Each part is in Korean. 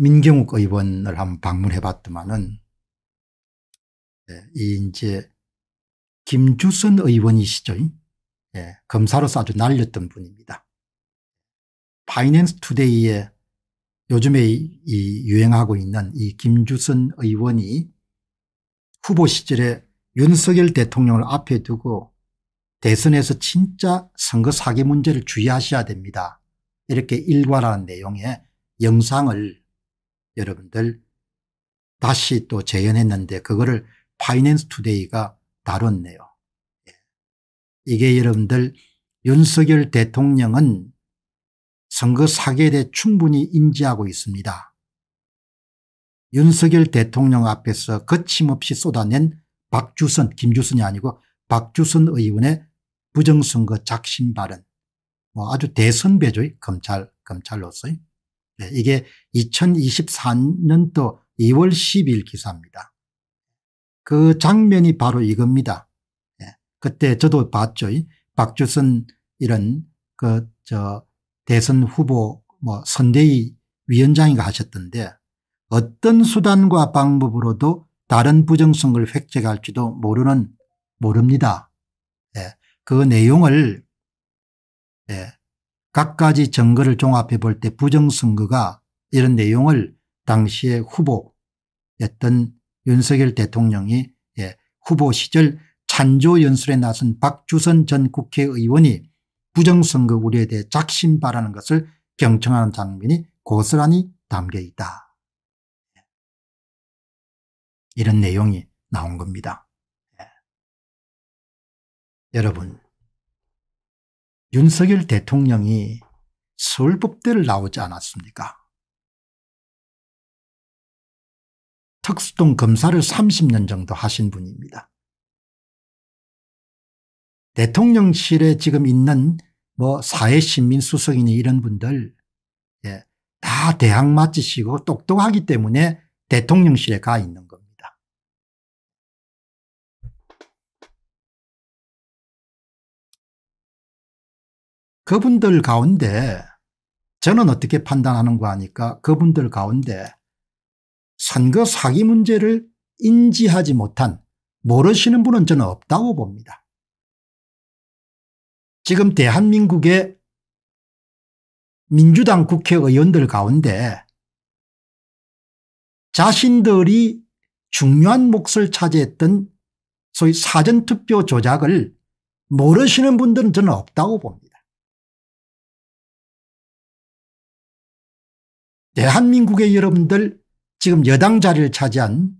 민경욱 의원을 한번 방문해 봤더만은 예, 이 이제 김주선 의원이시죠. 예, 검사로서 아주 날렸던 분입니다. 파이낸스 투데이에 요즘에 이, 유행하고 있는 이 김주선 의원이 후보 시절에 윤석열 대통령을 앞에 두고 대선에서 진짜 선거 사기 문제를 주의하셔야 됩니다. 이렇게 일관하는 내용의 영상을 여러분들 다시 또 재현했는데 그거를 파이낸스 투데이가 다뤘네요. 예. 이게 여러분들 윤석열 대통령은 선거 사기에 대해 충분히 인지하고 있습니다. 윤석열 대통령 앞에서 거침없이 쏟아낸 박주선 김주선이 아니고 박주선 의원의 부정선거 작심 발언 뭐 아주 대선배죠 검찰 검찰로서의 네, 이게 2024년도 2월 10일 기사입니다. 그 장면이 바로 이겁니다. 네, 그때 저도 봤죠. 박주선 이런 그 저 대선 후보 뭐 선대위 위원장인가 하셨던데 어떤 수단과 방법으로도 다른 부정성을 획책할지도 모르는 모릅니다. 예, 그 내용을 예, 각가지 증거를 종합해 볼 때 부정선거가 이런 내용을 당시의 후보였던 윤석열 대통령이 예, 후보 시절 찬조 연설에 나선 박주선 전 국회의원이 부정선거 우려에 대해 작심바라는 것을 경청하는 장면이 고스란히 담겨 있다. 이런 내용이 나온 겁니다. 예. 여러분 윤석열 대통령이 서울법대를 나오지 않았습니까 특수동 검사를 30년 정도 하신 분입니다. 대통령실에 지금 있는 뭐 사회신민수석이니 이런 분들 예, 다 대학 맞으시고 똑똑하기 때문에 대통령실에 가 있는 그분들 가운데 저는 어떻게 판단하는가 하니까 그분들 가운데 선거 사기 문제를 인지하지 못한 모르시는 분은 저는 없다고 봅니다. 지금 대한민국의 민주당 국회의원들 가운데 자신들이 중요한 몫을 차지했던 소위 사전투표 조작을 모르시는 분들은 저는 없다고 봅니다. 대한민국의 여러분들 지금 여당 자리를 차지한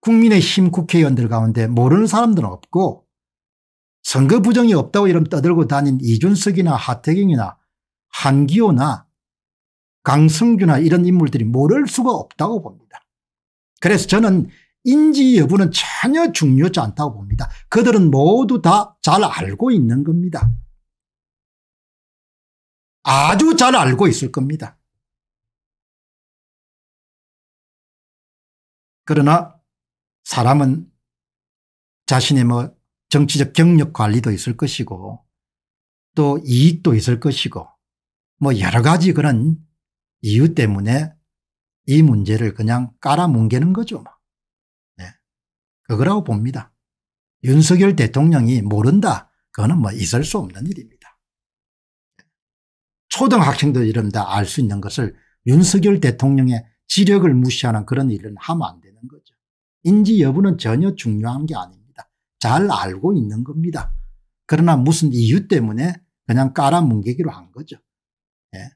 국민의힘 국회의원들 가운데 모르는 사람들은 없고 선거 부정이 없다고 이름 떠들고 다닌 이준석이나 하태경이나 한기호나 강성규나 이런 인물들이 모를 수가 없다고 봅니다. 그래서 저는 인지 여부는 전혀 중요하지 않다고 봅니다. 그들은 모두 다 잘 알고 있는 겁니다. 아주 잘 알고 있을 겁니다. 그러나 사람은 자신의 뭐 정치적 경력 관리도 있을 것이고 또 이익도 있을 것이고 뭐 여러 가지 그런 이유 때문에 이 문제를 그냥 깔아뭉개는 거죠. 뭐. 네. 그거라고 봅니다. 윤석열 대통령이 모른다. 그거는 뭐 있을 수 없는 일입니다. 초등학생도 이름 다알 수 있는 것을 윤석열 대통령의 지력을 무시하는 그런 일은 하면 안 돼요. 있는 거죠. 인지 여부는 전혀 중요한 게 아닙니다. 잘 알고 있는 겁니다. 그러나 무슨 이유 때문에 그냥 깔아뭉개기로 한 거죠. 예.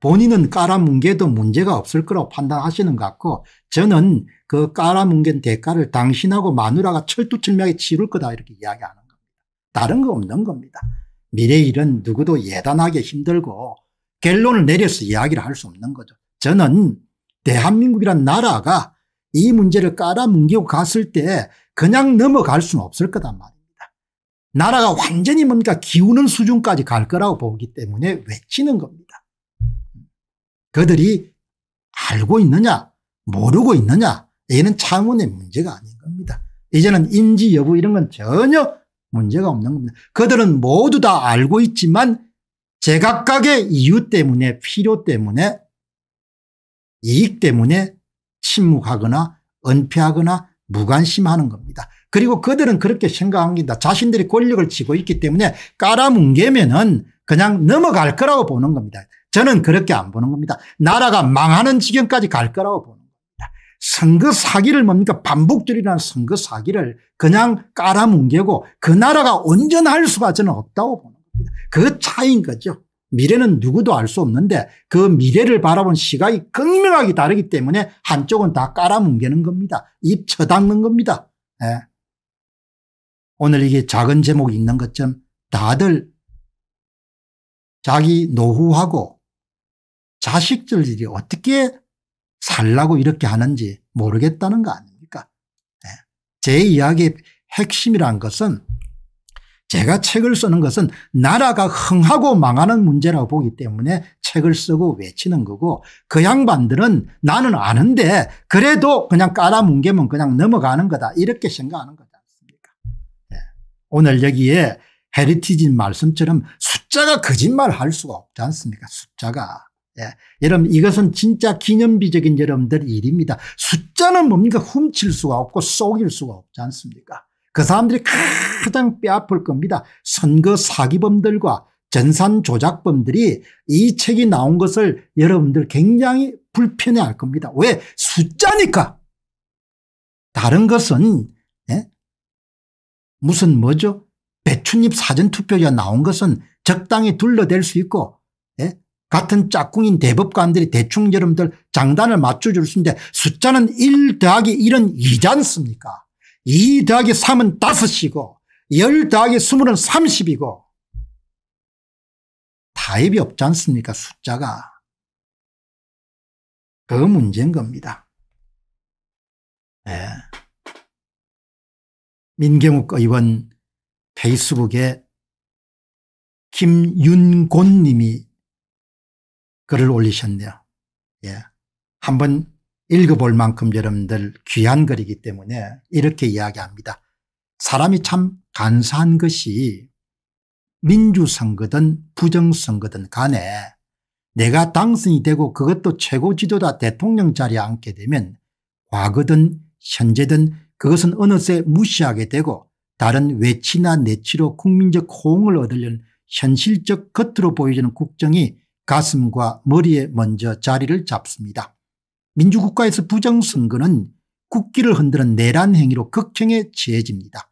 본인은 깔아뭉개도 문제가 없을 거라고 판단하시는 것 같고 저는 그 깔아뭉갠 대가를 당신하고 마누라가 철두철미하게 치를 거다 이렇게 이야기하는 겁니다. 다른 거 없는 겁니다. 미래 일은 누구도 예단하기 힘들고 결론을 내려서 이야기를 할 수 없는 거죠. 저는 대한민국이란 나라가 이 문제를 깔아뭉개고 갔을 때 그냥 넘어갈 수는 없을 거단 말입니다. 나라가 완전히 뭔가 기우는 수준까지 갈 거라고 보기 때문에 외치는 겁니다. 그들이 알고 있느냐 모르고 있느냐 얘는 창원의 문제가 아닌 겁니다. 이제는 인지 여부 이런 건 전혀 문제가 없는 겁니다. 그들은 모두 다 알고 있지만 제각각의 이유 때문에 필요 때문에 이익 때문에 침묵하거나 은폐하거나 무관심하는 겁니다. 그리고 그들은 그렇게 생각합니다. 자신들이 권력을 쥐고 있기 때문에 깔아뭉개면은 그냥 넘어갈 거라고 보는 겁니다. 저는 그렇게 안 보는 겁니다. 나라가 망하는 지경까지 갈 거라고 보는 겁니다. 선거 사기를 뭡니까 반복들이라는 선거 사기를 그냥 깔아뭉개고 그 나라가 온전할 수가 저는 없다고 보는 겁니다. 그 차이인 거죠. 미래는 누구도 알 수 없는데 그 미래를 바라본 시각이 극명하게 다르기 때문에 한쪽은 다 깔아뭉개는 겁니다. 입 쳐닦는 겁니다. 예. 오늘 이게 작은 제목 읽는 것처럼 다들 자기 노후하고 자식들이 어떻게 살라고 이렇게 하는지 모르겠다는 거 아닙니까? 예. 제 이야기의 핵심이란 것은 제가 책을 쓰는 것은 나라가 흥하고 망하는 문제라고 보기 때문에 책을 쓰고 외치는 거고 그 양반들은 나는 아는데 그래도 그냥 깔아뭉개면 그냥 넘어가는 거다 이렇게 생각하는 거지 않습니까 네. 오늘 여기에 헤리티진 말씀처럼 숫자가 거짓말할 수가 없지 않습니까 숫자가 예. 여러분 이것은 진짜 기념비적인 여러분들 일입니다 숫자는 뭡니까 훔칠 수가 없고 속일 수가 없지 않습니까 그 사람들이 가장 뼈아플 겁니다. 선거 사기범들과 전산 조작범들이 이 책이 나온 것을 여러분들 굉장히 불편해할 겁니다. 왜? 숫자니까. 다른 것은 예? 무슨 뭐죠? 배춧잎 사전투표가 나온 것은 적당히 둘러댈 수 있고 예? 같은 짝꿍인 대법관들이 대충 여러분들 장단을 맞춰줄 수 있는데 숫자는 1 더하기 1은 2지 않습니까? 2 더하기 3은 5이고 10 더하기 20은 30이고 타입이 없지 않습니까 숫자가. 그 문제인 겁니다. 네. 민경욱 의원 페이스북에 김윤곤 님이 글을 올리셨네요. 예. 한번 읽어볼 만큼 여러분들 귀한 글이기 때문에 이렇게 이야기합니다. 사람이 참 간사한 것이 민주선거든 부정선거든 간에 내가 당선이 되고 그것도 최고 지도자 대통령 자리에 앉게 되면 과거든 현재든 그것은 어느새 무시하게 되고 다른 외치나 내치로 국민적 호응을 얻으려는 현실적 겉으로 보여지는 국정이 가슴과 머리에 먼저 자리를 잡습니다. 민주국가에서 부정선거는 국기를 흔드는 내란 행위로 극형에 처해집니다.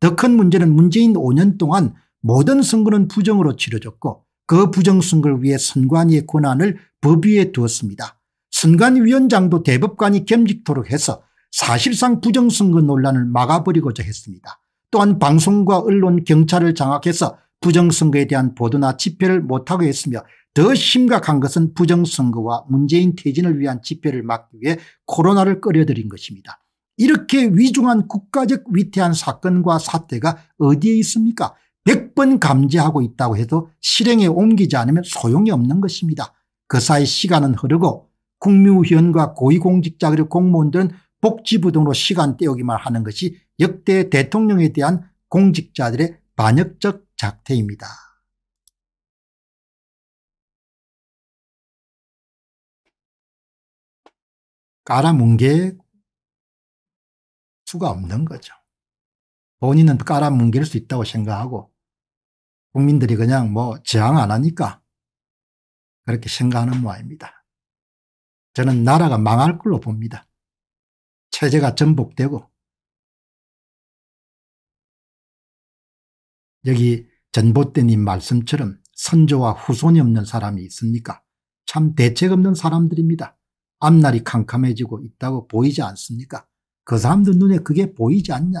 더 큰 문제는 문재인 5년 동안 모든 선거는 부정으로 치러졌고 그 부정선거를 위해 선관위의 권한을 법 위에 두었습니다. 선관위원장도 대법관이 겸직토록 해서 사실상 부정선거 논란을 막아버리고자 했습니다. 또한 방송과 언론 경찰을 장악해서 부정선거에 대한 보도나 집회를 못하게 했으며 더 심각한 것은 부정선거와 문재인 퇴진을 위한 집회를 막기 위해 코로나를 끌어들인 것입니다. 이렇게 위중한 국가적 위태한 사건과 사태가 어디에 있습니까? 100번 감지하고 있다고 해도 실행에 옮기지 않으면 소용이 없는 것입니다. 그 사이 시간은 흐르고 국무위원과 고위공직자 그리고 공무원들은 복지부 등으로 시간 때우기만 하는 것이 역대 대통령에 대한 공직자들의 반역적 작태입니다. 깔아뭉게 수가 없는 거죠. 본인은 깔아뭉갤 수 있다고 생각하고 국민들이 그냥 뭐 저항 안 하니까 그렇게 생각하는 모양입니다. 저는 나라가 망할 걸로 봅니다. 체제가 전복되고 여기 전봇대님 말씀처럼 선조와 후손이 없는 사람이 있습니까? 참 대책 없는 사람들입니다. 앞날이 캄캄해지고 있다고 보이지 않습니까? 그 사람들 눈에 그게 보이지 않냐?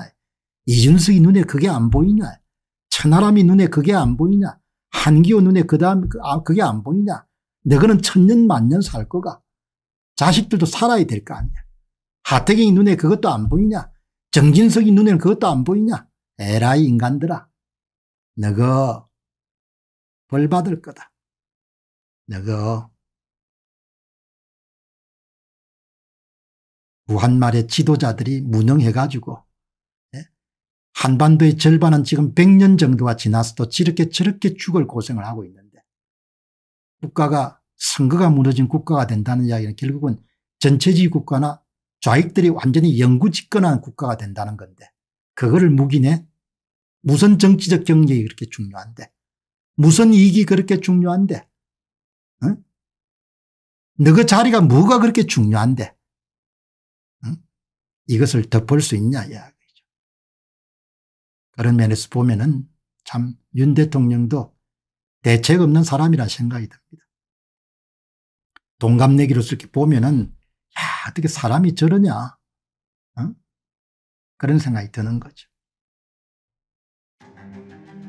이준석이 눈에 그게 안 보이냐? 천하람이 눈에 그게 안 보이냐? 한기호 눈에 그 다음 그, 아, 그게 안 보이냐? 너희는 천년 만년 살 거가. 자식들도 살아야 될 거 아니야. 하태경이 눈에 그것도 안 보이냐? 정진석이 눈에 그것도 안 보이냐? 에라이 인간들아. 너거 벌 받을 거다. 너거 무한말의 지도자들이 무능해가지고 예? 한반도의 절반은 지금 100년 정도가 지나서도 저렇게 저렇게 죽을 고생을 하고 있는데 국가가 선거가 무너진 국가가 된다는 이야기는 결국은 전체주의 국가나 좌익들이 완전히 영구 집권한 국가가 된다는 건데 그거를 묵인해 무슨 정치적 경쟁이 그렇게 중요한데 무슨 이익이 그렇게 중요한데 응? 너 그 자리가 뭐가 그렇게 중요한데 이것을 덮을 수 있냐 이야기죠. 그런 면에서 보면은 참 윤 대통령도 대책 없는 사람이라 생각이 듭니다. 동갑내기로서 이렇게 보면은 어떻게 사람이 저러냐 어? 그런 생각이 드는 거죠.